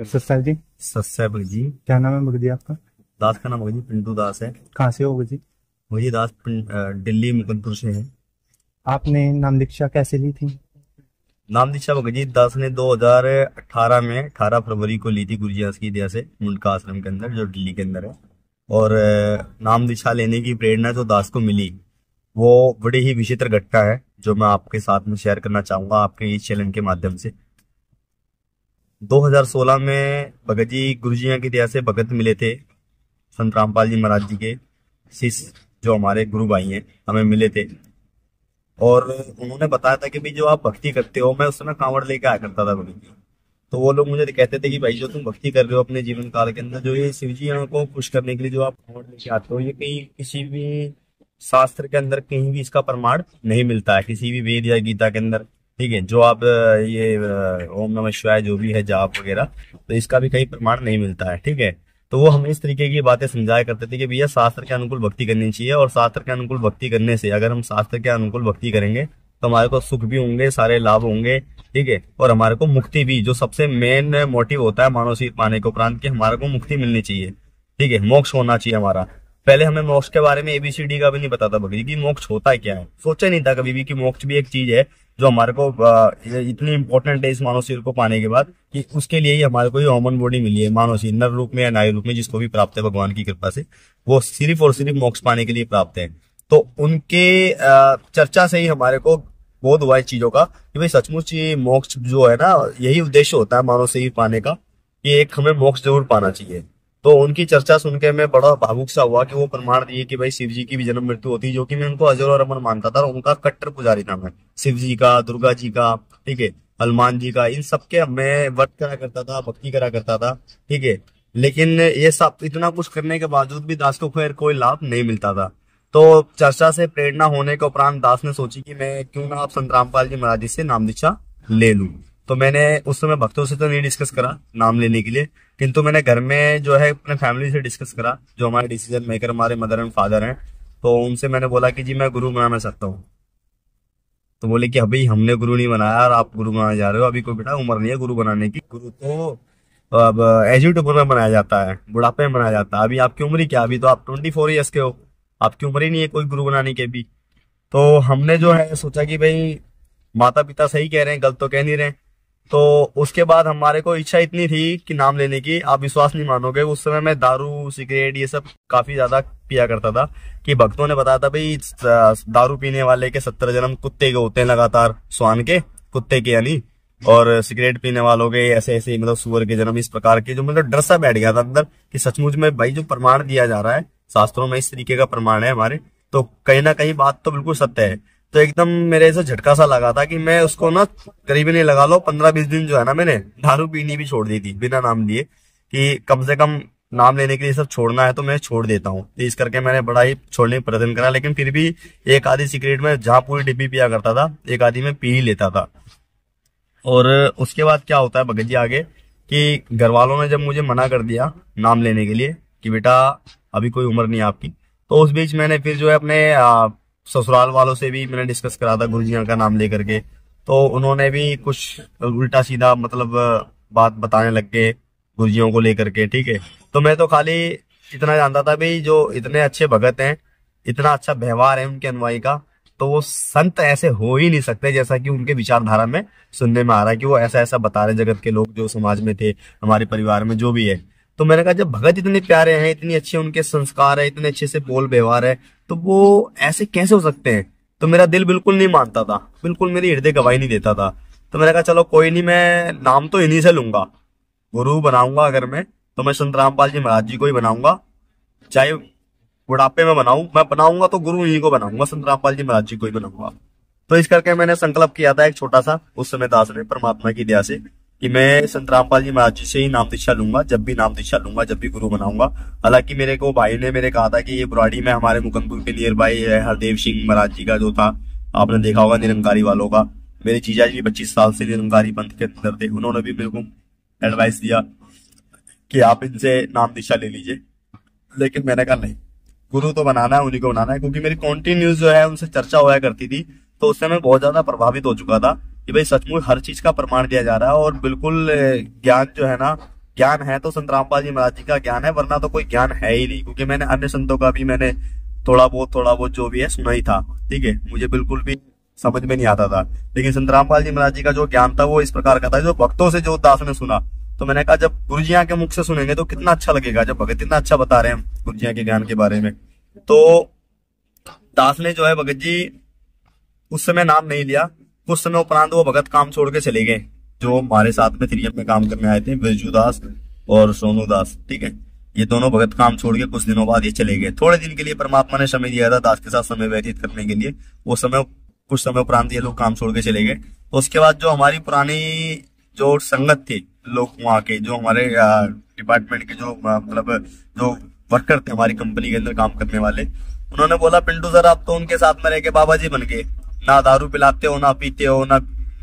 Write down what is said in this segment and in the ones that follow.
सस्ताल जी सस्ता जी क्या नाम है मगजी आपका दास का नाम मगजी पिंटू दास है कहाँ से हो होगा जी मुझे दास दिल्ली मुकदपुर से है आपने नाम दीक्षा कैसे ली थी नाम दीक्षा जी दास ने 2018 में 18 फरवरी को ली थी गुरु जी की दया से मुल्का आश्रम के अंदर जो दिल्ली के अंदर है और नाम दीक्षा लेने की प्रेरणा जो दास को मिली वो बड़ी ही विचित्र घटना है जो मैं आपके साथ में शेयर करना चाहूंगा आपके इस चैनल के माध्यम से 2016 में भगत जी गुरु जी की दया से भगत मिले थे संत रामपाल जी महाराज जी के शिष्य जो हमारे गुरु भाई हैं हमें मिले थे और उन्होंने बताया था कि भाई जो आप भक्ति करते हो मैं उस समय कांवड़ लेके आया करता था गुरु जी तो वो लोग मुझे कहते थे कि भाई जो तुम भक्ति कर रहे हो अपने जीवन काल के अंदर जो ये शिव जी को खुश करने के लिए जो आप कांवड़ लेके आते हो ये कहीं किसी भी शास्त्र के अंदर कहीं भी इसका प्रमाण नहीं मिलता है किसी भी वेद या गीता के अंदर ठीक है जो आप ये ओम नमः शिवाय जो भी है जाप वगैरह तो इसका भी कहीं प्रमाण नहीं मिलता है ठीक है तो वो हमें इस तरीके की बातें समझाया करते थे कि भैया शास्त्र के अनुकूल भक्ति करनी चाहिए और शास्त्र के अनुकूल भक्ति करने से अगर हम शास्त्र के अनुकूल भक्ति करेंगे तो हमारे को सुख भी होंगे सारे लाभ होंगे ठीक है और हमारे को मुक्ति भी जो सबसे मेन मोटिव होता है मानव सीत पाने के उपरांत की हमारे को मुक्ति मिलनी चाहिए ठीक है मोक्ष होना चाहिए हमारा पहले हमें मोक्ष के बारे में एबीसीडी का भी नहीं पता था भगरी की मोक्ष होता है क्या है सोचा नहीं था कभी भी कि मोक्ष भी एक चीज है जो हमारे को इतनी इम्पोर्टेंट है इस शरीर को पाने के बाद कि उसके लिए ही हमारे को ये ओमन बॉडी मिली है मानवशीर नर रूप में या नायु रूप में जिसको भी प्राप्त है भगवान की कृपा से वो सिर्फ और सिर्फ मोक्ष पाने के लिए प्राप्त है तो उनके चर्चा से ही हमारे को बोध हुआ है चीजों का कि भाई सचमुच ये मोक्ष जो है ना यही उद्देश्य होता है मानव शरीर पाने का कि एक हमें मोक्ष जरूर पाना चाहिए तो उनकी चर्चा सुनकर मैं बड़ा भावुक सा हुआ कि वो प्रमाण दिए कि भाई शिव जी की भी जन्म मृत्यु होती है जो कि मैं उनको अजर और अमर मानता था और उनका कट्टर पुजारी था मैं शिव जी का दुर्गा जी का ठीक है हनुमान जी का इन सबके मैं वर्त करा करता था भक्ति करा करता था ठीक है लेकिन ये सब इतना कुछ करने के बावजूद भी दास को खैर कोई लाभ नहीं मिलता था तो चर्चा से प्रेरणा होने के उपरांत दास ने सोची कि मैं क्यों ना आप संत रामपाल जी महाराज जी से नाम दीक्षा ले लूं तो मैंने उस समय भक्तों से तो नहीं डिस्कस करा नाम लेने के लिए किंतु मैंने घर में जो है अपने फैमिली से डिस्कस करा जो हमारे डिसीजन मेकर हमारे मदर एंड फादर हैं तो उनसे मैंने बोला कि जी मैं गुरु बना सकता हूँ तो बोले कि अभी हमने गुरु नहीं बनाया और आप गुरु बनाने जा रहे हो अभी कोई बेटा उम्र नहीं है गुरु बनाने की गुरु तो अब एजुट उम्र में बनाया जाता है बुढ़ापे में बनाया जाता है अभी आपकी उम्र ही क्या अभी तो आप ट्वेंटी फोर ईयर्स के हो आपकी उम्र ही नहीं है कोई गुरु बनाने के भी तो हमने जो है सोचा कि भाई माता पिता सही कह रहे हैं गलत तो कह नहीं रहे तो उसके बाद हमारे को इच्छा इतनी थी कि नाम लेने की आप विश्वास नहीं मानोगे उस समय मैं दारू सिगरेट ये सब काफी ज्यादा पिया करता था कि भक्तों ने बताया था भाई दारू पीने वाले के सत्तर जन्म कुत्ते के होते हैं लगातार स्वान के कुत्ते के यानी और सिगरेट पीने वालों के ऐसे ऐसे मतलब सुअर के जन्म इस प्रकार के जो मतलब डर सा बैठ गया था अंदर कि सचमुच में भाई जो प्रमाण दिया जा रहा है शास्त्रों में इस तरीके का प्रमाण है हमारे तो कहीं ना कहीं बात तो बिल्कुल सत्य है तो एकदम मेरे ऐसा झटका सा लगा था कि मैं उसको ना करीब नहीं लगा लो पंद्रह बीस दिन जो है ना मैंने दारू पीनी भी छोड़ दी थी बिना नाम लिए कि कम से कम नाम लेने के लिए सब छोड़ना है तो मैं छोड़ देता हूँ तो इस करके मैंने बड़ा ही छोड़ने का प्रयत्न करा लेकिन फिर भी एक आधी सिगरेट में जहां पूरी डिब्बी पिया करता था एक आधी में पी ही लेता था और उसके बाद क्या होता है भगत जी आगे कि घर वालों ने जब मुझे मना कर दिया नाम लेने के लिए कि बेटा अभी कोई उम्र नहीं आपकी तो उस बीच मैंने फिर जो है अपने ससुराल वालों से भी मैंने डिस्कस करा था गुरुजिया का नाम लेकर के तो उन्होंने भी कुछ उल्टा सीधा मतलब बात बताने लग गए गुरुजियों को लेकर के ठीक है तो मैं तो खाली इतना जानता था भाई जो इतने अच्छे भगत हैं इतना अच्छा व्यवहार है उनके अनुवाई का तो वो संत ऐसे हो ही नहीं सकते जैसा कि उनके विचारधारा में सुनने में आ रहा है कि वो ऐसा ऐसा बता रहे जगत के लोग जो समाज में थे हमारे परिवार में जो भी है तो मैंने कहा जब भगत इतने प्यारे हैं इतनी अच्छे उनके संस्कार है इतने अच्छे से बोल व्यवहार है तो वो ऐसे कैसे हो सकते हैं तो मेरा दिल बिल्कुल नहीं मानता था बिल्कुल मेरी हृदय गवाही नहीं देता था तो मैंने कहा चलो कोई नहीं मैं नाम तो इन्हीं से लूंगा गुरु बनाऊंगा अगर मैं तो मैं संत रामपाल जी महाराज जी को ही बनाऊंगा चाहे बुढ़ापे में बनाऊ मैं बनाऊंगा तो गुरु इन्हीं को बनाऊंगा संत रामपाल जी महाराज जी को ही बनाऊंगा तो इस करके मैंने संकल्प किया था एक छोटा सा उस समय दास रहे परमात्मा की दया से कि मैं संत रामपाल जी महाराज जी से ही नाम दीक्षा लूंगा जब भी नाम दीक्षा लूंगा जब भी गुरु बनाऊंगा हालांकि मेरे को भाई ने मेरे कहा था कि ये बुराड़ी में हमारे मुकमपुर के नियर बाई हरदेव सिंह महाराज जी का जो था आपने देखा होगा निरंकारी वालों का मेरे चीजा जी पच्चीस साल से निरंकारी पंथ के अंदर थे उन्होंने भी मेरे को एडवाइस दिया कि आप इनसे नाम दीक्षा ले लीजिए लेकिन मैंने कहा नहीं गुरु तो बनाना है उन्हीं को बनाना है क्योंकि मेरी कॉन्टिन्यूस जो है उनसे चर्चा होया करती थी तो उससे मैं बहुत ज्यादा प्रभावित हो चुका था कि भाई सचमुच हर चीज का प्रमाण दिया जा रहा है और बिल्कुल ज्ञान जो है ना ज्ञान है तो संत रामपाल जी महाराज जी का ज्ञान है वरना तो कोई ज्ञान है ही नहीं क्योंकि मैंने अन्य संतों का भी मैंने थोड़ा बहुत थोड़ा बहुत जो भी है सुना ही था ठीक है मुझे बिल्कुल भी समझ में नहीं आता था लेकिन संत रामपाल जी महाराज जी का जो ज्ञान था वो इस प्रकार का था जो भक्तों से जो दास ने सुना तो मैंने कहा जब गुरुजिया के मुख से सुनेंगे तो कितना अच्छा लगेगा जब भगत इतना अच्छा बता रहे हैं गुरुजिया के ज्ञान के बारे में तो दास ने जो है भगत जी उस समय नाम नहीं लिया कुछ समय उपरांत वो भगत काम छोड़ के चले गए जो हमारे साथ में थ्री में काम करने आए थे बिरजू दास और सोनू दास ठीक है ये दोनों भगत काम छोड़ के कुछ दिनों बाद ये चले गए थोड़े दिन के लिए परमात्मा ने समय दिया था दास के साथ समय व्यतीत करने के लिए वो समय कुछ समय उपरांत ये लोग काम छोड़ के चले गए तो उसके बाद जो हमारी पुरानी जो संगत थी लोग वहां के जो हमारे डिपार्टमेंट के जो मतलब जो वर्कर थे हमारी कंपनी के अंदर काम करने वाले उन्होंने बोला पिंटू सर आप तो उनके साथ में रह के बाबा जी बन गए ना दारू पिलाते हो ना पीते हो ना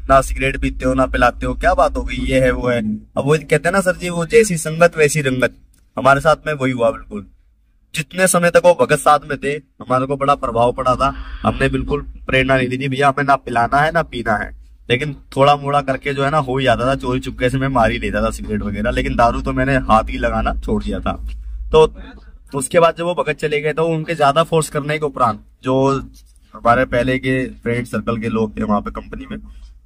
ना सिगरेट पीते हो ना पिलाते हो क्या बात हो गई ये है वो है अब वो कहते हैं ना सर जी वो जैसी संगत वैसी रंगत हमारे साथ में वही हुआ बिल्कुल जितने समय तक वो भगत साथ में थे हमारे को बड़ा प्रभाव पड़ा था हमने बिल्कुल प्रेरणा नहीं दी थी भैया हमें ना पिलाना है ना पीना है लेकिन थोड़ा मोड़ा करके जो है ना हो ही जाता था चोरी चुपके से मैं मार ही लेता था सिगरेट वगैरह लेकिन दारू तो मैंने हाथ ही लगाना छोड़ दिया था तो, तो उसके बाद जब वो भगत चले गए तो उनके ज्यादा फोर्स करने के उपरांत जो हमारे पहले के फ्रेंड सर्कल के लोग थे वहाँ पे कंपनी में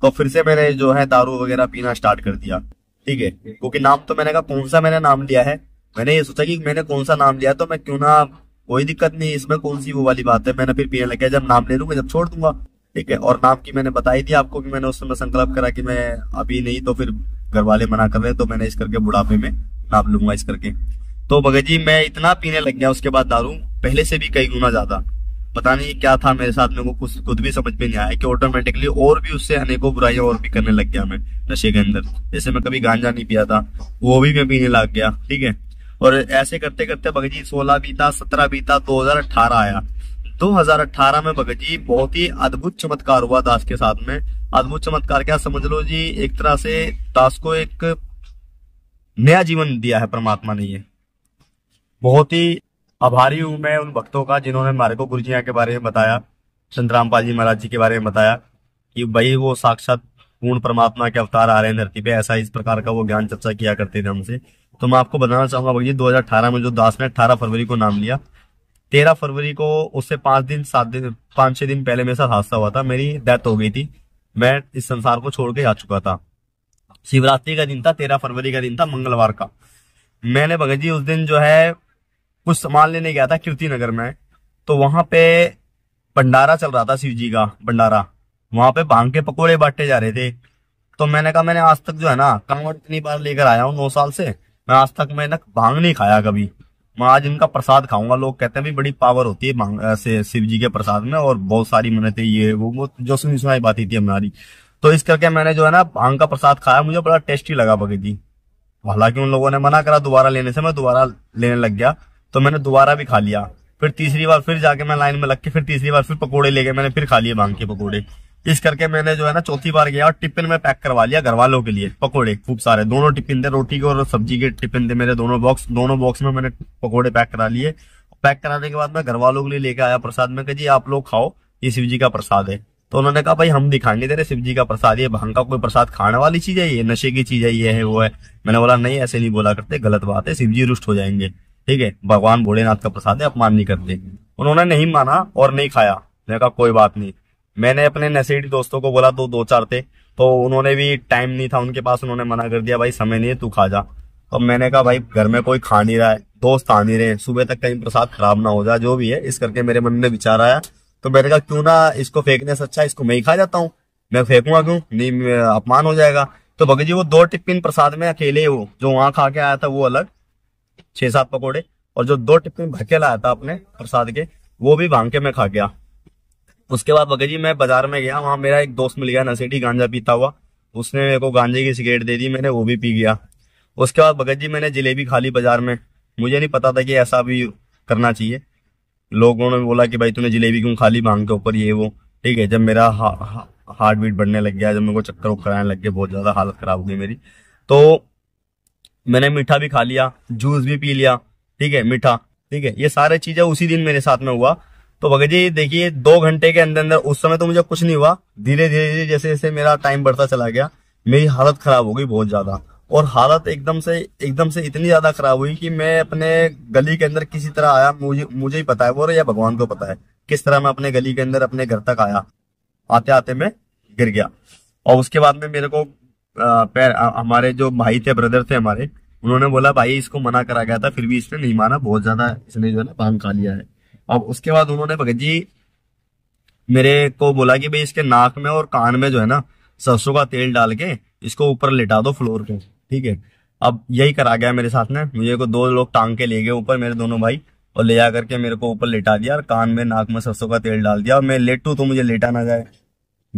तो फिर से मैंने जो है दारू वगैरह पीना स्टार्ट कर दिया ठीक है क्योंकि नाम तो मैंने कहा कौन सा मैंने नाम लिया है मैंने ये सोचा कि मैंने कौन सा नाम लिया तो मैं क्यों ना कोई दिक्कत नहीं इसमें कौन सी वो वाली बात है मैंने फिर पीने लग गया जब नाम ले लूंगा जब छोड़ दूंगा ठीक है और नाम की मैंने बताई थी आपको कि मैंने उस समय संकल्प करा कि मैं अभी नहीं तो फिर घर वाले मना कर रहे तो मैंने इस करके बुढ़ापे में नाम लूंगा इस करके तो भगत जी मैं इतना पीने लग गया उसके बाद दारू पहले से भी कई गुना ज्यादा पता नहीं क्या था मेरे साथ मेरे को कुछ खुद भी समझ में नहीं आया कि ऑटोमेटिकली और भी उससे अनेकों बुराइयां और भी करने लग गया मैं नशे के अंदर जैसे मैं कभी गांजा नहीं पिया था वो भी मैं पीने लग गया ठीक है और ऐसे करते करते भगत जी सोलह बीता सत्रह बीता दो हजार अठारह आया 2018 में भगत जी बहुत ही अद्भुत चमत्कार हुआ दास के साथ में अद्भुत चमत्कार क्या समझ लो जी एक तरह से दास को एक नया जीवन दिया है परमात्मा ने ये बहुत ही आभारी हूँ मैं उन भक्तों का जिन्होंने मारे को गुरु के बारे में बताया संत रामपाल जी महाराज जी के बारे में बताया कि भाई वो साक्षात पूर्ण परमात्मा के अवतार आ रहे हैं धरती पे ऐसा इस प्रकार का वो ज्ञान चर्चा किया करते थे हमसे तो मैं आपको बताना चाहूंगा दो हजार में जो दास ने अठारह फरवरी को नाम लिया तेरह फरवरी को उससे पांच दिन सात दिन पांच छह दिन पहले मेरे साथ हादसा हुआ था मेरी डेथ हो गई थी मैं इस संसार को छोड़ के जा चुका था शिवरात्रि का दिन था तेरह फरवरी का दिन था मंगलवार का मैंने भगत जी उस दिन जो है कुछ सामान लेने गया था कीर्ति नगर में तो वहां पे भंडारा चल रहा था शिव जी का भंडारा वहां पे भांग के पकोड़े बांटे जा रहे थे तो मैंने कहा मैंने आज तक जो है ना कांवड़ इतनी बार लेकर आया हूँ नौ साल से मैं आज तक मैंने भांग नहीं खाया कभी मैं आज इनका प्रसाद खाऊंगा लोग कहते हैं भी बड़ी पावर होती है भांग ऐसे शिव जी के प्रसाद में और बहुत सारी थे तो ये वो, वो जो सुनी सुनाई बात थी हमारी तो इस करके मैंने जो है ना भांग का प्रसाद खाया मुझे बड़ा टेस्टी लगा भगत जी हालांकि उन लोगों ने मना करा दोबारा लेने से मैं दोबारा लेने लग गया तो मैंने दोबारा भी खा लिया फिर तीसरी बार फिर जाके मैं लाइन में लग के फिर तीसरी बार फिर पकोड़े लेके मैंने फिर खा लिए भांग के पकोड़े इस करके मैंने जो है ना चौथी बार गया और टिफिन में पैक करवा लिया घर वालों के लिए पकोड़े खूब सारे दोनों टिफिन थे रोटी के और सब्जी के टिफिन थे मेरे दोनों बॉक्स दोनों बॉक्स में मैंने पकोड़े पैक करा लिए पैक कराने के बाद मैं घर वालों के लिए लेके आया प्रसाद में जी आप लोग खाओ ये शिव जी का प्रसाद है तो उन्होंने कहा भाई हम दिखाएंगे तेरे शिव जी का प्रसाद ये भांग का कोई प्रसाद खाने वाली चीज है ये नशे की चीज है ये है वो है मैंने बोला नहीं ऐसे नहीं बोला करते गलत बात है शिव जी रुष्ट हो जाएंगे ठीक है भगवान भोलेनाथ का प्रसाद है अपमान नहीं करते उन्होंने नहीं माना और नहीं खाया मैंने कहा कोई बात नहीं मैंने अपने नशेड़ी दोस्तों को बोला दो दो चार थे तो उन्होंने भी टाइम नहीं था उनके पास उन्होंने मना कर दिया भाई समय नहीं है तू खा जा तो मैंने कहा भाई घर में कोई खा नहीं रहा है दोस्त आ नहीं रहे सुबह तक कहीं प्रसाद खराब ना हो जाए जो भी है इस करके मेरे मन में विचार आया तो मैंने कहा क्यों ना इसको फेंकने से अच्छा इसको मैं ही खा जाता हूँ मैं फेंकूंगा क्यों नहीं अपमान हो जाएगा तो भगत जी वो दो टिप्पिन प्रसाद में अकेले वो जो वहां खा के आया था वो अलग छह सात पकौड़े और जो दो टिप्पणी भर के लाया था अपने प्रसाद के वो भी भांग के मैं खा गया उसके बाद भगत जी मैं बाजार में गया वहां मेरा एक दोस्त मिल गया नसेठी गांजा पीता हुआ उसने मेरे को गांजे की सिगरेट दे दी मैंने वो भी पी गया उसके बाद भगत जी मैंने जलेबी खा ली बाजार में मुझे नहीं पता था कि ऐसा भी करना चाहिए लोगों ने बोला कि भाई तूने जलेबी क्यों खा ली भांग के ऊपर ये वो ठीक है जब मेरा हार्ट बीट बढ़ने लग गया जब मेरे को चक्कर उखराने लग गए बहुत ज्यादा हालत खराब हो गई मेरी तो मैंने मीठा भी खा लिया जूस भी पी लिया ठीक है मीठा ठीक है ये सारे चीजें उसी दिन मेरे साथ में हुआ तो भगत जी देखिए दो घंटे के अंदर अंदर उस समय तो मुझे कुछ नहीं हुआ धीरे धीरे जैसे जैसे मेरा टाइम बढ़ता चला गया मेरी हालत खराब हो गई बहुत ज्यादा और हालत एकदम से एकदम से इतनी ज्यादा खराब हुई कि मैं अपने गली के अंदर किसी तरह आया मुझे मुझे ही पता है वो या भगवान को पता है किस तरह मैं अपने गली के अंदर अपने घर तक आया आते आते मैं गिर गया और उसके बाद में मेरे को पैर हमारे जो भाई थे ब्रदर थे हमारे उन्होंने बोला भाई इसको मना करा गया था फिर भी इसने नहीं माना बहुत ज्यादा इसने जो है ना भांग खा लिया है अब उसके बाद उन्होंने भगत जी मेरे को बोला कि भाई इसके नाक में और कान में जो है ना सरसों का तेल डाल के इसको ऊपर लिटा दो फ्लोर पे ठीक है अब यही करा गया मेरे साथ में मुझे को दो लोग टांग के ले गए ऊपर मेरे दोनों भाई और ले जा करके मेरे को ऊपर लेटा दिया और कान में नाक में सरसों का तेल डाल दिया और मैं लेटू तो मुझे लेटा ना जाए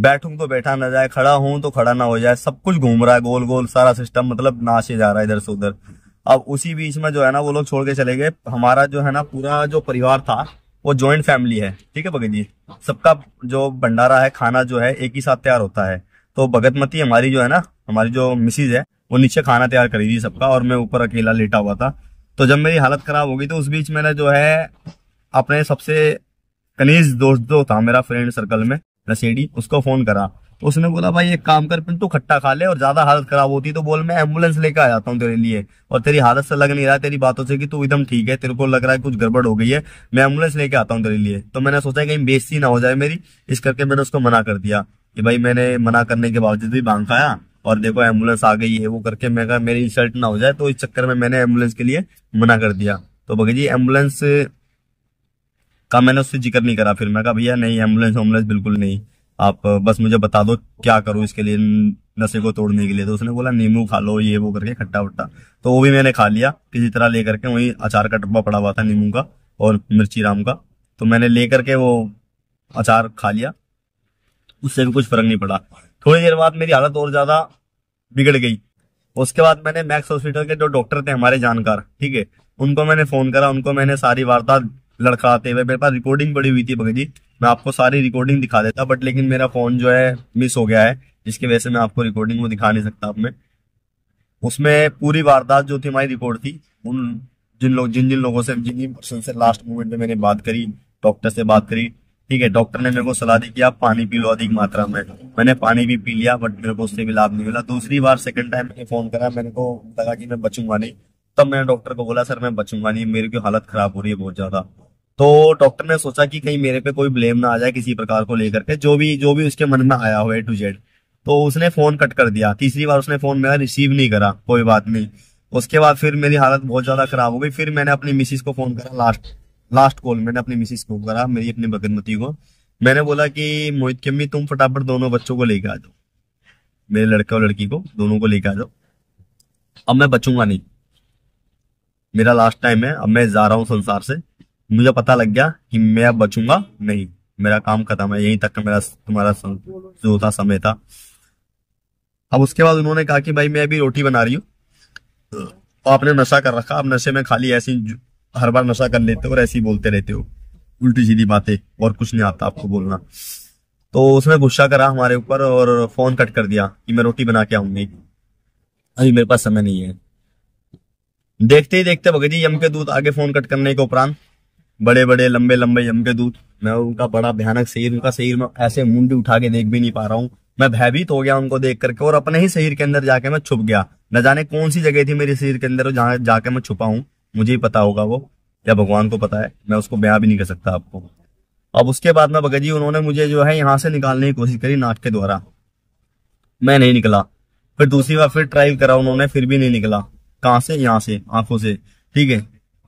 बैठूं तो बैठा ना जाए खड़ा हूं तो खड़ा ना हो जाए सब कुछ घूम रहा है गोल गोल सारा सिस्टम मतलब नाचे जा रहा है इधर से उधर अब उसी बीच में जो है ना वो लोग छोड़ के चले गए हमारा जो है ना पूरा जो परिवार था वो ज्वाइंट फैमिली है ठीक है भगत जी सबका जो भंडारा है खाना जो है एक ही साथ तैयार होता है तो भगतमती हमारी जो है ना हमारी जो मिसिज है वो नीचे खाना तैयार करी थी सबका और मैं ऊपर अकेला लेटा हुआ था तो जब मेरी हालत खराब हो गई तो उस बीच मैंने जो है अपने सबसे कनीज दोस्त जो था मेरा फ्रेंड सर्कल में रसेड़ी उसको फोन करा तो उसने बोला भाई एक काम कर पिंटू खट्टा खा ले और ज्यादा हालत खराब होती तो बोल मैं एम्बुलेंस लेकर आ जाता हूँ तेरे लिए और तेरी हालत से लग नहीं रहा तेरी बातों से कि तू एकदम ठीक है तेरे को लग रहा है कुछ गड़बड़ हो गई है मैं एम्बुलेंस लेके आता हूँ तेरे लिए तो मैंने सोचा कहीं बेस्ती ना हो जाए मेरी इस करके मैंने उसको मना कर दिया कि भाई मैंने मना करने के बावजूद भी भांग खाया और देखो एम्बुलेंस आ गई है वो करके मैं मेरी इंसल्ट ना हो जाए तो इस चक्कर में मैंने एम्बुलेंस के लिए मना कर दिया तो भगत जी एम्बुलेंस कहा मैंने उससे जिक्र नहीं करा फिर मैं कहा भैया नहीं एम्बुलेंस वम्बुलेंस बिल्कुल नहीं आप बस मुझे बता दो क्या करो इसके लिए नशे को तोड़ने के लिए तो उसने बोला नींबू खा लो ये वो करके खट्टा वट्टा तो वो भी मैंने खा लिया किसी तरह लेकर के वही अचार का डब्बा पड़ा हुआ था नींबू का और मिर्ची राम का तो मैंने ले करके वो अचार खा लिया उससे भी कुछ फर्क नहीं पड़ा थोड़ी देर बाद मेरी हालत और ज़्यादा बिगड़ गई उसके बाद मैंने मैक्स हॉस्पिटल के जो डॉक्टर थे हमारे जानकार ठीक है उनको मैंने फ़ोन करा उनको मैंने सारी वार्ता लड़का आते हुए मेरे पास रिकॉर्डिंग पड़ी हुई थी भगत जी मैं आपको सारी रिकॉर्डिंग दिखा देता बट लेकिन मेरा फोन जो है मिस हो गया है जिसकी वजह से मैं आपको रिकॉर्डिंग वो दिखा नहीं सकता आप उसमें पूरी वारदात जो थी हमारी रिकॉर्ड थी उन जिन लोग जिन जिन लोगों से जिन जिन पर्सन से लास्ट मोमेंट में मैंने बात करी डॉक्टर से बात करी ठीक है डॉक्टर ने मेरे को सलाह दी कि आप पानी पी लो अधिक मात्रा में मैंने पानी भी पी लिया बट मेरे को उससे भी लाभ नहीं मिला दूसरी बार सेकंड टाइम मैंने फोन करा मैंने को लगा कि मैं बचूंगा नहीं तब मैंने डॉक्टर को बोला सर मैं बचूंगा नहीं मेरी की हालत खराब हो रही है बहुत ज्यादा तो डॉक्टर ने सोचा कि कहीं मेरे पे कोई ब्लेम ना आ जाए किसी प्रकार को लेकर के जो भी जो भी उसके मन में आया हुआ है टू जेड तो उसने फोन कट कर दिया तीसरी बार उसने फोन मेरा रिसीव नहीं करा कोई बात नहीं उसके बाद फिर मेरी हालत बहुत ज्यादा खराब हो गई फिर मैंने अपनी मिसिस को फोन करा लास्ट लास्ट कॉल मैंने अपनी मिसिस को करा मेरी अपनी बगनमती को मैंने बोला कि मोहित की अम्मी तुम फटाफट दोनों बच्चों को लेकर आ जाओ मेरे लड़के और लड़की को दोनों को लेकर आ जाओ अब मैं बचूंगा नहीं मेरा लास्ट टाइम है अब मैं जा रहा हूं संसार से मुझे पता लग गया कि मैं अब बचूंगा नहीं मेरा काम खत्म है यहीं तक मेरा तुम्हारा जो था समय था अब उसके बाद उन्होंने कहा कि भाई मैं अभी रोटी बना रही हूँ तो आपने नशा कर रखा आप नशे में खाली ऐसी हर बार नशा कर लेते हो और ऐसी बोलते रहते हो उल्टी सीधी बातें और कुछ नहीं आता आपको बोलना तो उसने गुस्सा करा हमारे ऊपर और फोन कट कर दिया कि मैं रोटी बना के आऊंगी अभी मेरे पास समय नहीं है देखते ही देखते भगत जी यम के दूध आगे फोन कट करने के उपरांत बड़े बड़े लंबे लंबे के दूध मैं उनका बड़ा भयानक शरीर उनका शरीर में ऐसे मुंडी उठा के देख भी नहीं पा रहा हूँ मैं भयभीत हो गया उनको देख करके और अपने ही शरीर के अंदर जाके मैं छुप गया न जाने कौन सी जगह थी मेरे शरीर के अंदर जहाँ जाके मैं छुपा हूँ मुझे ही पता होगा वो या भगवान को पता है मैं उसको ब्याह भी नहीं कर सकता आपको अब उसके बाद में भगत जी उन्होंने मुझे जो है यहाँ से निकालने की कोशिश करी नाक के द्वारा मैं नहीं निकला फिर दूसरी बार फिर ट्राई करा उन्होंने फिर भी नहीं निकला कहाँ से यहाँ से आंखों से ठीक है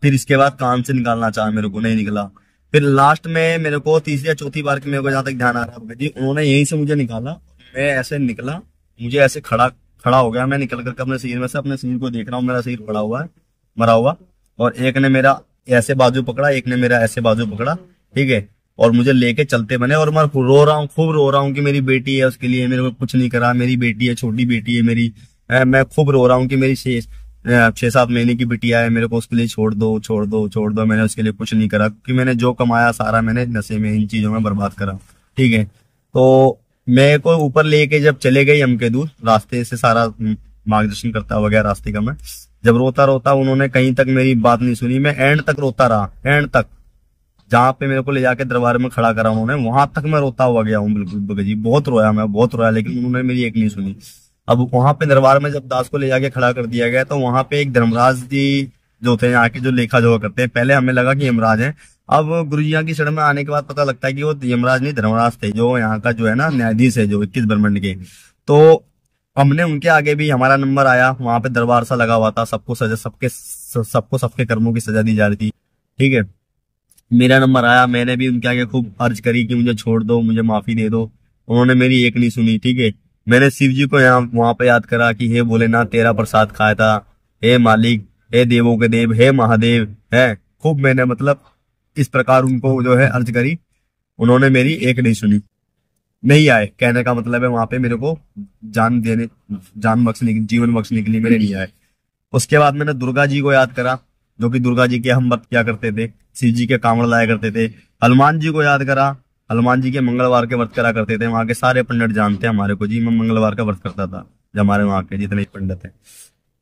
फिर इसके बाद कान से निकालना चाह मेरे को नहीं निकला फिर लास्ट में मेरे को तीसरी या चौथी बार मेरे को जहां तक ध्यान आ रहा है उन्होंने यहीं से मुझे निकाला मैं ऐसे निकला मुझे ऐसे खड़ा खड़ा हो गया मैं निकल करके अपने शरीर में से अपने शरीर को देख रहा हूँ मेरा शरीर खड़ा हुआ है मरा हुआ और एक ने मेरा ऐसे बाजू पकड़ा एक ने मेरा ऐसे बाजू पकड़ा ठीक है और मुझे लेके चलते बने और मैं रो रहा हूँ खूब रो रहा हूँ कि मेरी बेटी है उसके लिए मेरे को कुछ नहीं करा मेरी बेटी है छोटी बेटी है मेरी मैं खूब रो रहा हूँ कि मेरी शेष छह सात महीने की बिटिया है मेरे को उसके लिए छोड़ दो छोड़ दो छोड़ दो मैंने उसके लिए कुछ नहीं करा क्योंकि मैंने जो कमाया सारा मैंने नशे में इन चीजों में बर्बाद करा ठीक है तो मेरे को ऊपर लेके जब चले गए हम के दूर रास्ते से सारा मार्गदर्शन करता हो गया रास्ते का मैं जब रोता रोता उन्होंने कहीं तक मेरी बात नहीं सुनी मैं एंड तक रोता रहा एंड तक जहां पे मेरे को ले जाके दरबार में खड़ा करा उन्होंने वहां तक मैं रोता हुआ गया हूँ बिल्कुल बहुत रोया मैं बहुत रोया लेकिन उन्होंने मेरी एक नहीं सुनी अब वहां पे दरबार में जब दास को ले जाके खड़ा कर दिया गया तो वहां पे एक धर्मराज जी जो थे यहाँ के जो लेखा जोखा करते हैं पहले हमें लगा कि यमराज है अब गुरु जी की शरण में आने के बाद पता लगता है कि वो यमराज नहीं धर्मराज थे जो यहाँ का जो है ना न्यायाधीश है जो इक्कीस ब्रह्मंड के तो हमने उनके आगे भी हमारा नंबर आया वहां पे दरबार सा लगा हुआ था सबको सजा सबके सबको सबके कर्मों की सजा दी जा रही थी ठीक है मेरा नंबर आया मैंने भी उनके आगे खूब अर्ज करी कि मुझे छोड़ दो मुझे माफी दे दो उन्होंने मेरी एक नहीं सुनी ठीक है मैंने शिव जी को यहाँ वहां पे याद करा कि हे भोलेनाथ तेरा प्रसाद खाया था हे मालिक हे देवों के देव हे महादेव है खूब मैंने मतलब इस प्रकार उनको जो है अर्ज करी उन्होंने मेरी एक नहीं सुनी नहीं आए कहने का मतलब है वहां पे मेरे को जान देने जान बख्शने की जीवन बख्शने के लिए मेरे नहीं आए उसके बाद मैंने दुर्गा जी को याद करा जो कि दुर्गा जी के हम वक्त किया करते थे शिव जी के कांवड़ लाया करते थे हनुमान जी को याद करा हनुमान जी के मंगलवार के व्रत करा करते थे वहाँ के सारे पंडित जानते हैं हमारे को जी मैं मंगलवार का व्रत करता था जो हमारे वहाँ के जितने पंडित हैं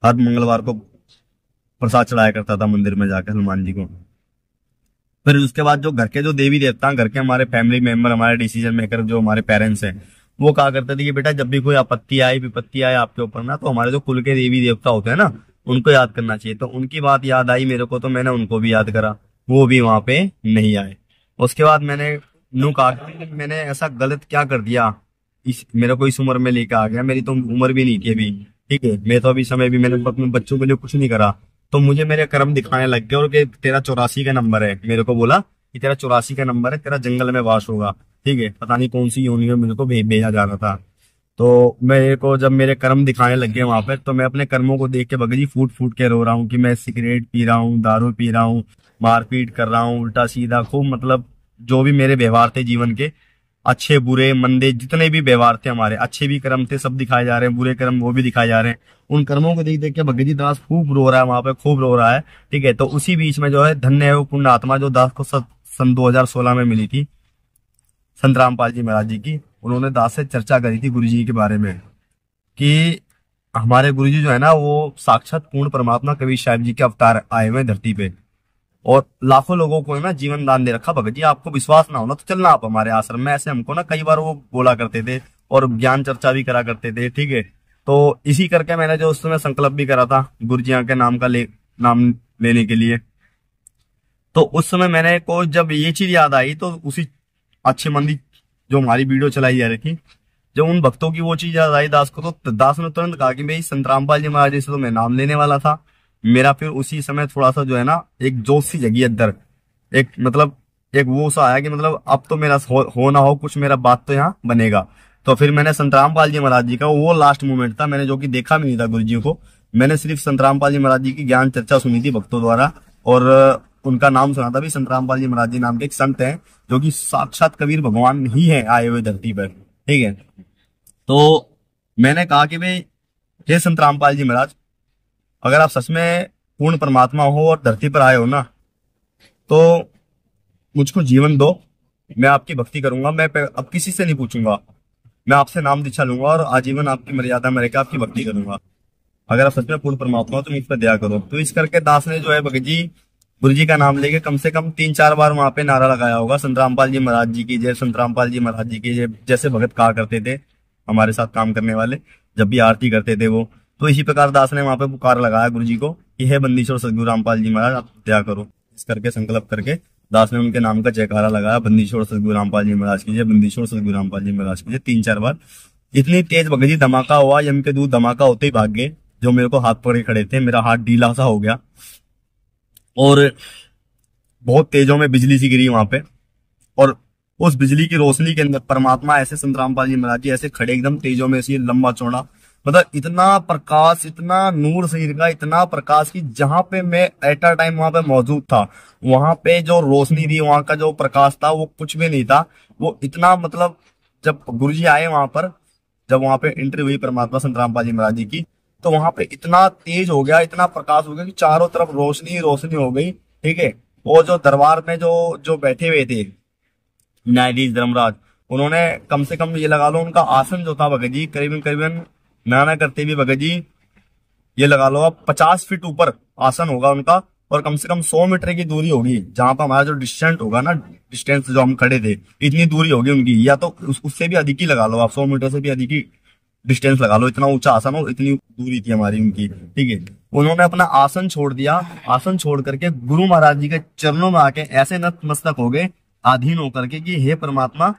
हर मंगलवार को प्रसाद चढ़ाया करता था मंदिर में जाकर हनुमान जी को फिर उसके बाद जो घर के जो देवी देवता घर के हमारे फैमिली मेंबर हमारे डिसीजन मेकर जो हमारे पेरेंट्स हैं वो कहा करते थे कि बेटा जब भी कोई आपत्ति आए विपत्ति आए आपके ऊपर ना तो हमारे जो कुल के देवी देवता होते हैं ना उनको याद करना चाहिए तो उनकी बात याद आई मेरे को तो मैंने उनको भी याद करा वो भी वहां पे नहीं आए उसके बाद मैंने लुक मैंने ऐसा गलत क्या कर दिया इस मेरे को इस उम्र में लेके आ गया मेरी तो उम्र भी नहीं थी अभी ठीक है मैं तो अभी समय भी मैंने अपने बच्चों के लिए कुछ नहीं करा तो मुझे मेरे कर्म दिखाने लग गए और कि तेरा चौरासी का नंबर है मेरे को बोला कि तेरा चौरासी का नंबर है तेरा जंगल में वास होगा ठीक है पता नहीं कौन सी यूनियन मेरे को भेजा जा रहा था तो मेरे को जब मेरे कर्म दिखाने लग गए वहां पर तो मैं अपने कर्मों को देख के जी फूट फूट के रो रहा हूँ कि मैं सिगरेट पी रहा हूँ दारू पी रहा हूँ मारपीट कर रहा हूँ उल्टा सीधा खूब मतलब जो भी मेरे व्यवहार थे जीवन के अच्छे बुरे मंदे जितने भी व्यवहार थे हमारे अच्छे भी कर्म थे सब दिखाए जा रहे हैं बुरे कर्म वो भी दिखाए जा रहे हैं उन कर्मों को देख देख के भगत जी दास खूब रो रहा है वहां पे खूब रो रहा है ठीक है तो उसी बीच में जो है धन्य है वो पुण्य आत्मा जो दास को सन सोलह में मिली थी संत रामपाल जी महाराज जी की उन्होंने दास से चर्चा करी थी गुरु जी के बारे में कि हमारे गुरु जी जो है ना वो साक्षात पूर्ण परमात्मा कबीर साहब जी के अवतार आए हुए धरती पे और लाखों लोगों को ना जीवन दान दे रखा भगत जी आपको विश्वास ना होना तो चलना आप हमारे आश्रम में ऐसे हमको ना कई बार वो बोला करते थे और ज्ञान चर्चा भी करा करते थे ठीक है तो इसी करके मैंने जो उस समय संकल्प भी करा था गुरुजिया के नाम का ले नाम लेने के लिए तो उस समय मैंने को जब ये चीज याद आई तो उसी अच्छे मंदी जो हमारी वीडियो चलाई जा रही थी जब उन भक्तों की वो चीज याद आई दास को तो दास ने तुरंत कहा कि भाई संतराम पाल जी महाराज से तो मैं नाम लेने वाला था मेरा फिर उसी समय थोड़ा सा जो है ना एक जोश सी जगी अंदर एक मतलब एक वो सा आया कि मतलब अब तो मेरा हो, हो ना हो कुछ मेरा बात तो यहाँ बनेगा तो फिर मैंने संतराम पाल जी महाराज जी का वो लास्ट मोमेंट था मैंने जो कि देखा भी नहीं था गुरु जी को मैंने सिर्फ संतराम पाल जी महाराज जी की ज्ञान चर्चा सुनी थी भक्तों द्वारा और उनका नाम सुना था भी संतराम पाल जी महाराज जी नाम के एक संत हैं जो कि साक्षात कबीर भगवान ही है आए हुए धरती पर ठीक है तो मैंने कहा कि भाई हे संतराम पाल जी महाराज अगर आप सच में पूर्ण परमात्मा हो और धरती पर आए हो ना तो मुझको जीवन दो मैं आपकी भक्ति करूंगा मैं अब किसी से नहीं पूछूंगा मैं आपसे नाम दिखा लूंगा और आजीवन आपकी मर्यादा में रहकर आपकी भक्ति करूंगा अगर आप सच में पूर्ण परमात्मा हो तो मुझ पर दया करो तो इस करके दास ने जो है भगत जी गुरु जी का नाम लेके कम से कम तीन चार बार वहां पे नारा लगाया होगा संत रामपाल जी महाराज जी की जय संत रामपाल जी महाराज जी की जय जैसे भगत कहा करते थे हमारे साथ काम करने वाले जब भी आरती करते थे वो तो इसी प्रकार दास ने वहां पे पुकार लगाया गुरु जी को कि हे बंदीश्वर सदगुरु रामपाल जी महाराज आप दया करो इस करके संकल्प करके दास ने उनके नाम का जयकारा लगाया बंदीश्वर सदगुरु रामपाल जी महाराज कीजिए बंदीश्वर सदगुरु रामपाल जी महाराज कीजिए तीन चार बार इतनी तेज बगजी धमाका हुआ यम के दूध धमाका होते ही भाग गए जो मेरे को हाथ पकड़े खड़े थे मेरा हाथ ढीला सा हो गया और बहुत तेजों में बिजली सी गिरी वहां पे और उस बिजली की रोशनी के अंदर परमात्मा ऐसे संत रामपाल जी महाराज जी ऐसे खड़े एकदम तेजों में ऐसे लंबा चौड़ा मतलब इतना प्रकाश इतना नूर शरीर का इतना प्रकाश कि जहां पे मैं एट अ टाइम वहां पे मौजूद था वहां पे जो रोशनी थी वहां का जो प्रकाश था वो कुछ भी नहीं था वो इतना मतलब जब गुरु जी आए वहां पर जब वहां पे एंट्री हुई परमात्मा संत रामपाल जी महाराज जी की तो वहां पे इतना तेज हो गया इतना प्रकाश हो गया कि चारों तरफ रोशनी रोशनी हो गई ठीक है और जो दरबार में जो जो बैठे हुए थे न्यायाधीश धर्मराज उन्होंने कम से कम ये लगा लो उनका आसन जो था भगत जी करीबन करीबन ना ना करते भी भगत जी ये लगा लो आप पचास फीट ऊपर आसन होगा उनका और कम से कम सौ मीटर की दूरी होगी जहां पर हमारा जो डिस्टेंट होगा ना डिस्टेंस जो हम खड़े थे इतनी दूरी होगी उनकी या तो उस, उससे भी अधिक ही लगा लो आप सौ मीटर से भी अधिक ही डिस्टेंस लगा लो इतना ऊंचा आसन और इतनी दूरी थी हमारी उनकी ठीक है उन्होंने अपना आसन छोड़ दिया आसन छोड़ करके गुरु महाराज जी के चरणों में आके ऐसे नतमस्तक हो गए आधीन होकर के कि हे परमात्मा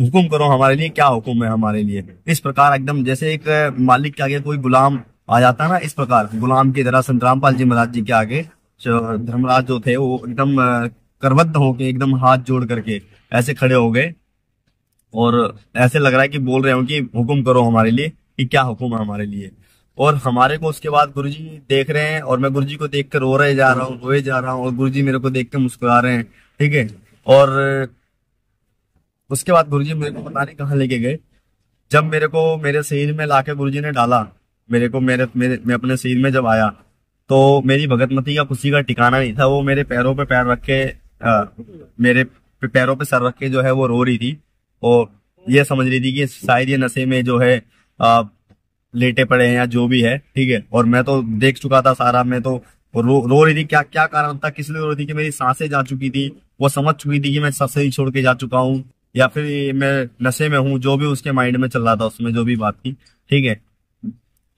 हुक्म करो हमारे लिए क्या हुक्म है हमारे लिए इस प्रकार एकदम जैसे एक मालिक के आगे कोई गुलाम आ जाता है ना इस प्रकार गुलाम की तरह संत रामपाल जी महाराज जी के आगे धर्मराज जो थे वो एकदम करबद्ध होके एकदम हाथ जोड़ करके ऐसे खड़े हो गए और ऐसे लग रहा है कि बोल रहे हो कि हुक्म करो हमारे लिए कि क्या हुक्म है हमारे लिए और हमारे को उसके बाद गुरु जी देख रहे हैं और मैं गुरु जी को देख कर रो रहे जा रहा हूँ रोए जा रहा हूँ और गुरु जी मेरे को देख कर मुस्कुरा रहे हैं ठीक है और उसके बाद गुरु मेरे को पता नहीं कहाँ लेके गए जब मेरे को मेरे शरीर में लाके गुरुजी ने डाला मेरे को मेरे मेरे मैं अपने शरीर में जब आया तो मेरी भगतमती का खुशी का ठिकाना नहीं था वो मेरे पैरों पे पैर रख के मेरे पैरों पे सर रख के जो है वो रो रही थी और ये समझ रही थी कि शायद ये नशे में जो है आ, लेटे पड़े हैं या जो भी है ठीक है और मैं तो देख चुका था सारा मैं तो रो रो रही थी क्या क्या कारण था किस लिए रो रही थी कि मेरी सांसें जा चुकी थी वो समझ चुकी थी कि मैं सांसें छोड़ के जा चुका हूँ या फिर मैं नशे में हूँ जो भी उसके माइंड में चल रहा था उसमें जो भी बात थी ठीक है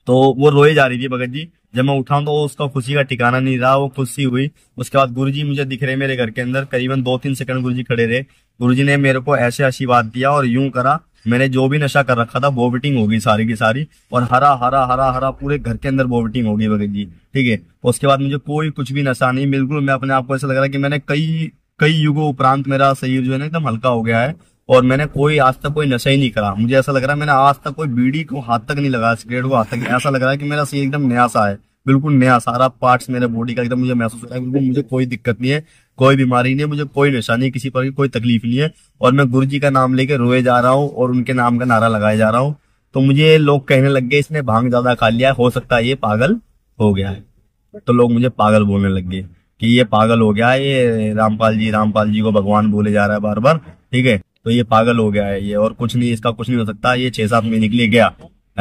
तो वो रोए जा रही थी भगत जी जब मैं उठाऊ तो उसका खुशी का ठिकाना नहीं रहा वो खुशी हुई उसके बाद गुरु जी मुझे दिख रहे मेरे घर के अंदर करीबन दो तीन सेकंड गुरु जी खड़े रहे गुरु जी ने मेरे को ऐसे आशीर्वाद दिया और यूं करा मैंने जो भी नशा कर रखा था बोबिटिंग होगी सारी की सारी और हरा हरा हरा हरा पूरे घर के अंदर वोमिटिंग होगी भगत जी ठीक है उसके बाद मुझे कोई कुछ भी नशा नहीं बिल्कुल मैं अपने आप को ऐसा लग रहा कि मैंने कई कई युगों उपरांत मेरा शरीर जो है ना एकदम हल्का हो गया है और मैंने कोई आज तक कोई नशा ही नहीं करा मुझे ऐसा लग रहा है मैंने आज तक कोई बीड़ी को हाथ तक नहीं लगाया सिगरेट को हाथ तक ऐसा लग रहा है कि मेरा शरीर एकदम नया सा है बिल्कुल नया सारा पार्ट मेरे बॉडी का एकदम मुझे महसूस हो रहा है बिल्कुल मुझे कोई दिक्कत नहीं है कोई बीमारी नहीं है मुझे कोई नशा नहीं किसी पर कोई तकलीफ नहीं है और मैं गुरु जी का नाम लेके रोए जा रहा हूँ और उनके नाम का नारा लगाया जा रहा हूँ तो मुझे लोग कहने लग गए इसने भांग ज्यादा खा लिया हो सकता है ये पागल हो गया है तो लोग मुझे पागल बोलने लग गए कि ये पागल हो गया है ये रामपाल जी रामपाल जी को भगवान बोले जा रहा है बार बार ठीक है तो ये पागल हो गया है ये और कुछ नहीं इसका कुछ नहीं हो सकता ये छह सात महीने के लिए गया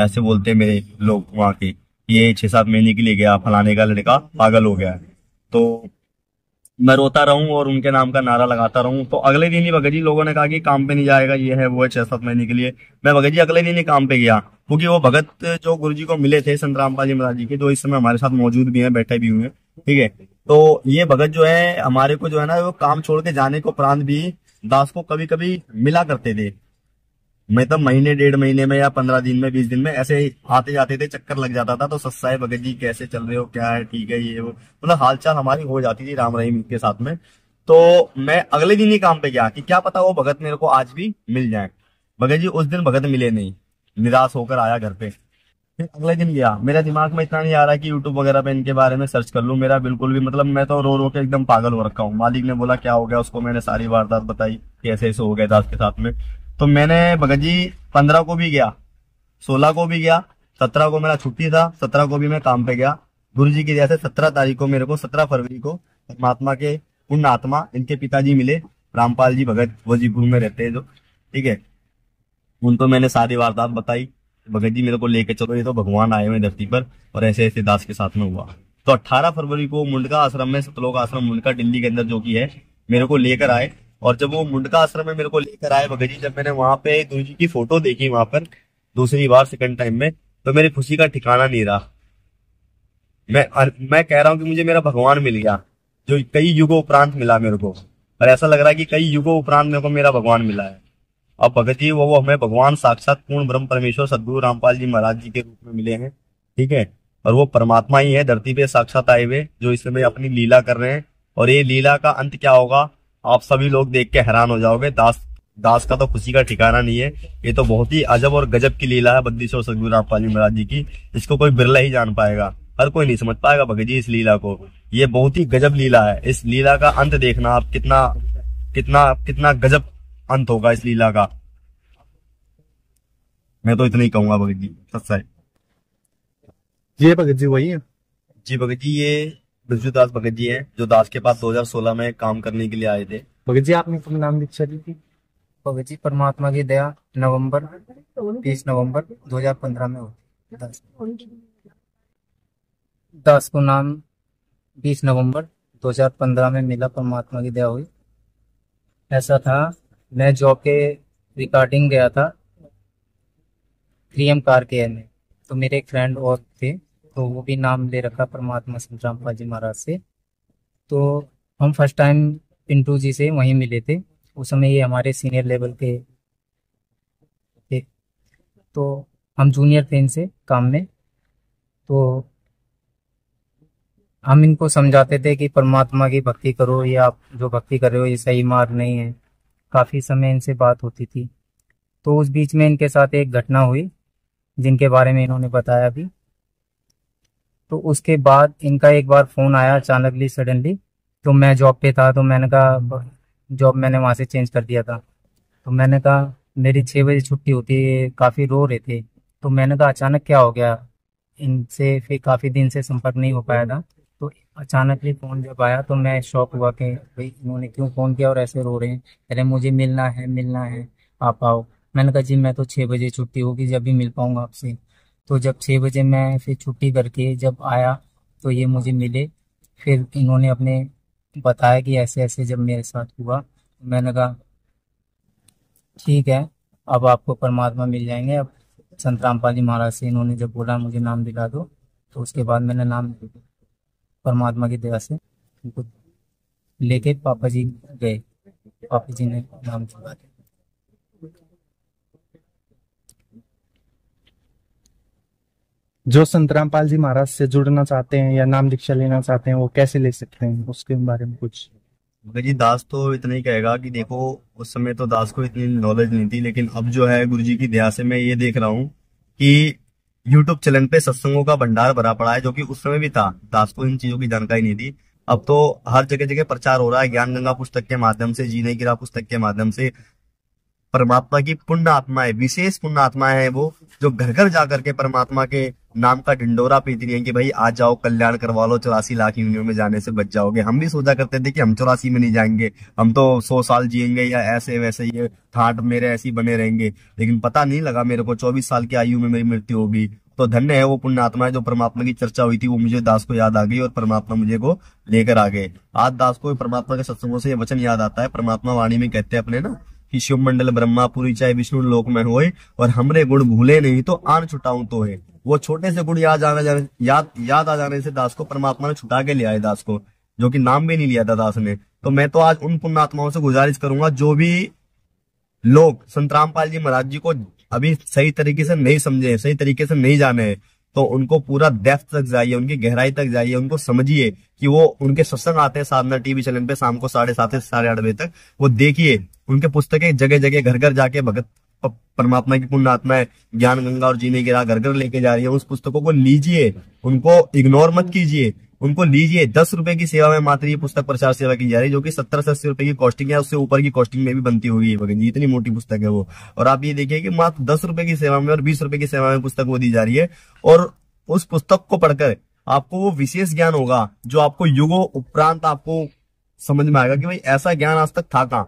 ऐसे बोलते मेरे लोग वहाँ के ये छह सात महीने के लिए गया फलाने का लड़का पागल हो गया है तो मैं रोता रहूं और उनके नाम का नारा लगाता रहूं तो अगले दिन ही भगत जी लोगों ने कहा कि काम पे नहीं जाएगा ये है वो है छह सात महीने के लिए मैं भगत जी अगले दिन ही काम पे गया क्योंकि वो भगत जो गुरु जी को मिले थे संत रामपाल जी महाराज जी के जो इस समय हमारे साथ मौजूद भी हैं बैठे भी हुए हैं ठीक है तो ये भगत जो है हमारे को जो है ना वो काम छोड़ के जाने के उपरांत भी दास को कभी कभी मिला करते थे मैं तो महीने डेढ़ महीने में या पंद्रह दिन में बीस दिन में ऐसे आते जाते थे चक्कर लग जाता था तो सस्ता है भगत जी कैसे चल रहे हो क्या है ठीक है ये वो मतलब हालचाल हमारी हो जाती थी राम रहीम के साथ में तो मैं अगले दिन ही काम पे गया कि क्या पता वो भगत मेरे को आज भी मिल जाए भगत जी उस दिन भगत मिले नहीं निराश होकर आया घर पे फिर अगले दिन गया मेरा दिमाग में इतना नहीं आ रहा कि यूट्यूब वगैरह पे इनके बारे में सर्च कर लूँ मेरा बिल्कुल भी मतलब मैं तो रो रो के एकदम पागल हो रखा हूँ मालिक ने बोला क्या हो गया उसको मैंने सारी वारदात बताई कि ऐसे ऐसे हो गया था उसके साथ में तो मैंने भगत जी पंद्रह को भी गया सोलह को भी गया सत्रह को मेरा छुट्टी था सत्रह को भी मैं काम पे गया गुरु जी की दया से सत्रह तारीख को मेरे को सत्रह फरवरी को परमात्मा के पूर्ण आत्मा इनके पिताजी मिले रामपाल जी भगत वजीपुर में रहते हैं जो ठीक है उनको मैंने सारी वारदात बताई भगत जी मेरे को लेके चलो ये तो भगवान आए हुए धरती पर और ऐसे ऐसे दास के साथ में हुआ तो 18 फरवरी को मुंडका आश्रम में सतलोक आश्रम मुंडका दिल्ली के अंदर जो की है मेरे को लेकर आए और जब वो मुंडका आश्रम में मेरे को लेकर आए भगत जी जब मैंने वहां पे गुरु जी की फोटो देखी वहां पर दूसरी बार सेकंड टाइम में तो मेरी खुशी का ठिकाना नहीं रहा मैं मैं कह रहा हूँ कि मुझे मेरा भगवान मिल गया जो कई युगों उपरांत मिला मेरे को और ऐसा लग रहा है कि कई युगों उपरांत मेरे को मेरा भगवान मिला है और भगत जी वो वो हमें भगवान साक्षात पूर्ण ब्रह्म परमेश्वर सदगुरु रामपाल जी महाराज जी के रूप में मिले हैं ठीक है और वो परमात्मा ही है धरती पे साक्षात आए हुए जो इस समय अपनी लीला कर रहे हैं और ये लीला का अंत क्या होगा आप सभी लोग देख के हैरान हो जाओगे दास दास का तो खुशी का ठिकाना नहीं है ये तो बहुत ही अजब और गजब की लीला है बद्दीश्वर सदगुरु रामपाल जी महाराज जी की इसको कोई बिरला ही जान पाएगा हर कोई नहीं समझ पाएगा भगत जी इस लीला को ये बहुत ही गजब लीला है इस लीला का अंत देखना आप कितना कितना कितना गजब अंत होगा इस लीला का मैं तो इतना ही कहूंगा भगत जी सच्चाई ये भगत जी वही है जी भगत जी ये बिरजूदास भगत जी है जो दास के पास 2016 में काम करने के लिए आए थे भगत जी आपने कब नाम दीक्षा दी थी भगत जी परमात्मा की दया नवंबर 30 नवंबर 2015 में हुई दास दास को नाम 20 नवंबर 2015 में मिला परमात्मा की दया हुई ऐसा था मैं जॉब के रिकॉर्डिंग गया था थ्री एम कार केयर में तो मेरे एक फ्रेंड और थे तो वो भी नाम ले रखा परमात्मा संतराम पाजी महाराज से तो हम फर्स्ट टाइम पिंटू जी से वहीं मिले थे उस समय ये हमारे सीनियर लेवल के थे तो हम जूनियर थे इनसे काम में तो हम इनको समझाते थे कि परमात्मा की भक्ति करो या आप जो भक्ति कर रहे हो ये सही मार्ग नहीं है काफ़ी समय इनसे बात होती थी तो उस बीच में इनके साथ एक घटना हुई जिनके बारे में इन्होंने बताया भी तो उसके बाद इनका एक बार फ़ोन आया अचानकली सडनली तो मैं जॉब पे था तो मैंने कहा जॉब मैंने वहाँ से चेंज कर दिया था तो मैंने कहा मेरी छः बजे छुट्टी होती है काफ़ी रो रहे थे तो मैंने कहा अचानक क्या हो गया इनसे फिर काफ़ी दिन से संपर्क नहीं हो पाया था अचानक ही फ़ोन जब आया तो मैं शॉक हुआ कि भाई इन्होंने क्यों फ़ोन किया और ऐसे रो रहे हैं कह रहे मुझे मिलना है मिलना है आप आओ मैंने कहा जी मैं तो छः बजे छुट्टी होगी जब भी मिल पाऊंगा आपसे तो जब छः बजे मैं फिर छुट्टी करके जब आया तो ये मुझे मिले फिर इन्होंने अपने बताया कि ऐसे ऐसे जब मेरे साथ हुआ मैंने कहा ठीक है अब आपको परमात्मा मिल जाएंगे अब संत रामपाल जी महाराज से इन्होंने जब बोला मुझे नाम दिला दो तो उसके बाद मैंने नाम दिया परमात्मा की दया से उनको लेके पापा जी गए पापा जी ने नाम चुका दिया जो संत रामपाल जी महाराज से जुड़ना चाहते हैं या नाम दीक्षा लेना चाहते हैं वो कैसे ले सकते हैं उसके बारे में कुछ जी दास तो इतना ही कहेगा कि देखो उस समय तो दास को इतनी नॉलेज नहीं थी लेकिन अब जो है गुरु जी की दया से मैं ये देख रहा हूँ कि यूट्यूब चैनल पे सत्संगों का भंडार भरा पड़ा है जो कि उस समय भी था दास को इन चीजों की जानकारी नहीं थी अब तो हर जगह जगह प्रचार हो रहा है ज्ञान गंगा पुस्तक के माध्यम से जीने गिरा पुस्तक के माध्यम से परमात्मा की पुण्य आत्मा है विशेष पुण्य आत्मा है वो जो घर घर जाकर के परमात्मा के नाम का ढिंडोरा पीती रही कि भाई आ जाओ कल्याण करवा लो चौरासी लाख यूनियन में जाने से बच जाओगे हम भी सोचा करते थे कि हम चौरासी में नहीं जाएंगे हम तो सौ साल जिएंगे या ऐसे वैसे ये ठाट मेरे ऐसे बने रहेंगे लेकिन पता नहीं लगा मेरे को चौबीस साल की आयु में मेरी मृत्यु होगी तो धन्य है वो पुण्य आत्मा जो परमात्मा की चर्चा हुई थी वो मुझे दास को याद आ गई और परमात्मा मुझे को लेकर आ गए आज दास को परमात्मा के सत्संगों से ये वचन याद आता है परमात्मा वाणी में कहते हैं अपने ना कि शिव मंडल ब्रह्मापुरी चाहे विष्णु लोक में होए और हमरे गुण भूले नहीं तो आन छुटाऊ तो है वो छोटे से गुण याद आने जाने याद याद आ जाने से दास को परमात्मा ने छुटा के लिया है दास को जो कि नाम भी नहीं लिया था दास ने तो मैं तो आज उन पुण्यात्माओं से गुजारिश करूंगा जो भी लोग संत रामपाल जी महाराज जी को अभी सही तरीके से नहीं समझे सही तरीके से नहीं जाने तो उनको पूरा डेफ तक जाइए उनकी गहराई तक जाइए उनको समझिए कि वो उनके सत्संग आते हैं साधना टीवी चैनल पे शाम को साढ़े सात से साढ़े आठ बजे तक वो देखिए उनके पुस्तकें जगह जगह घर घर जाके भगत परमात्मा की पुण्य आत्मा है ज्ञान गंगा और जीने की राह घर घर लेके जा रही है उस पुस्तकों को लीजिए उनको इग्नोर मत कीजिए उनको लीजिए दस रुपए की सेवा में मात्र ये पुस्तक प्रचार सेवा की जा रही है जो कि सत्तर से अस्सी रुपए की कॉस्टिंग है उससे ऊपर की कॉस्टिंग में भी बनती होगी ये भगन जी इतनी मोटी पुस्तक है वो और आप ये देखिए कि मात्र दस रुपए की सेवा में और बीस रुपए की सेवा में पुस्तक वो दी जा रही है और उस पुस्तक को पढ़कर आपको वो विशेष ज्ञान होगा जो आपको युगो उपरांत आपको समझ में आएगा कि भाई ऐसा ज्ञान आज तक था कहा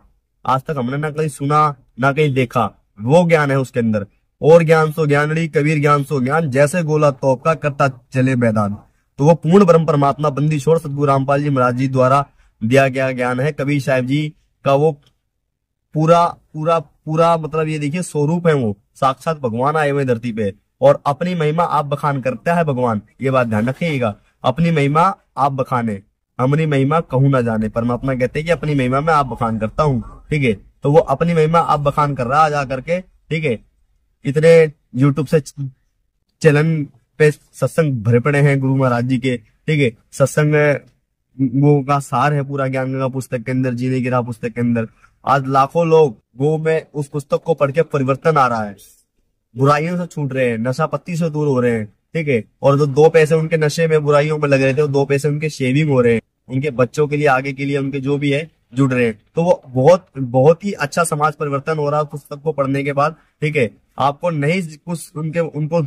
आज तक हमने ना कहीं सुना ना कहीं देखा वो ज्ञान है उसके अंदर और ज्ञान सो ज्ञानड़ी कबीर ज्ञान सो ज्ञान जैसे गोला तोप का करता चले मैदान तो वो पूर्ण ब्रह्म परमात्मा बंदी छोड़ सदगुरु रामपाल जी महाराज जी द्वारा दिया गया ज्ञान है कबीर साहब जी का वो पूरा पूरा पूरा मतलब ये देखिए स्वरूप है वो साक्षात भगवान आए हुए धरती पे और अपनी महिमा आप बखान करता है भगवान ये बात ध्यान रखिएगा अपनी महिमा आप बखाने हमारी महिमा कहूं ना जाने परमात्मा कहते हैं कि अपनी महिमा में आप बखान करता हूँ ठीक है तो वो अपनी महिमा आप बखान कर रहा है जा करके ठीक है इतने यूट्यूब से चलन पे सत्संग भरे पड़े हैं गुरु महाराज जी के ठीक है सत्संग गो का सार है पूरा ज्ञान गंगा पुस्तक के अंदर जीने की राह पुस्तक के अंदर आज लाखों लोग गो में उस पुस्तक को पढ़ के परिवर्तन आ रहा है बुराइयों से छूट रहे हैं नशा पत्ती से दूर हो रहे हैं ठीक है और जो दो पैसे उनके नशे में बुराइयों में लग रहे थे दो पैसे उनके शेविंग हो रहे हैं उनके बच्चों के लिए आगे के लिए उनके जो भी है जुड़ रहे हैं तो वो बहुत बहुत ही अच्छा समाज परिवर्तन हो रहा है पुस्तक को पढ़ने के बाद ठीक है आपको नहीं कुछ उनके उनको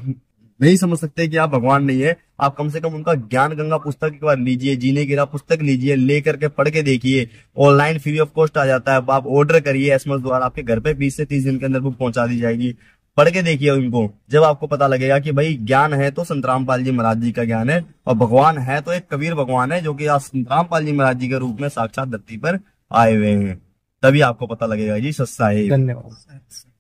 नहीं समझ सकते कि आप भगवान नहीं है आप कम से कम उनका ज्ञान गंगा पुस्तक एक बार लीजिए जीने राह पुस्तक लीजिए लेकर के पढ़ के देखिए ऑनलाइन फ्री ऑफ कॉस्ट आ जाता है आप ऑर्डर करिए एसएमएस द्वारा आपके घर पे बीस से तीस दिन के अंदर बुक पहुंचा दी जाएगी पढ़ के देखिए उनको जब आपको पता लगेगा कि भाई ज्ञान है तो संतराम पाल जी महाराज जी का ज्ञान है और भगवान है तो एक कबीर भगवान है जो कि आज संतराम पाल जी महाराज जी के रूप में साक्षात धरती पर आए हुए हैं तभी आपको पता लगेगा जी सस्ता है धन्यवाद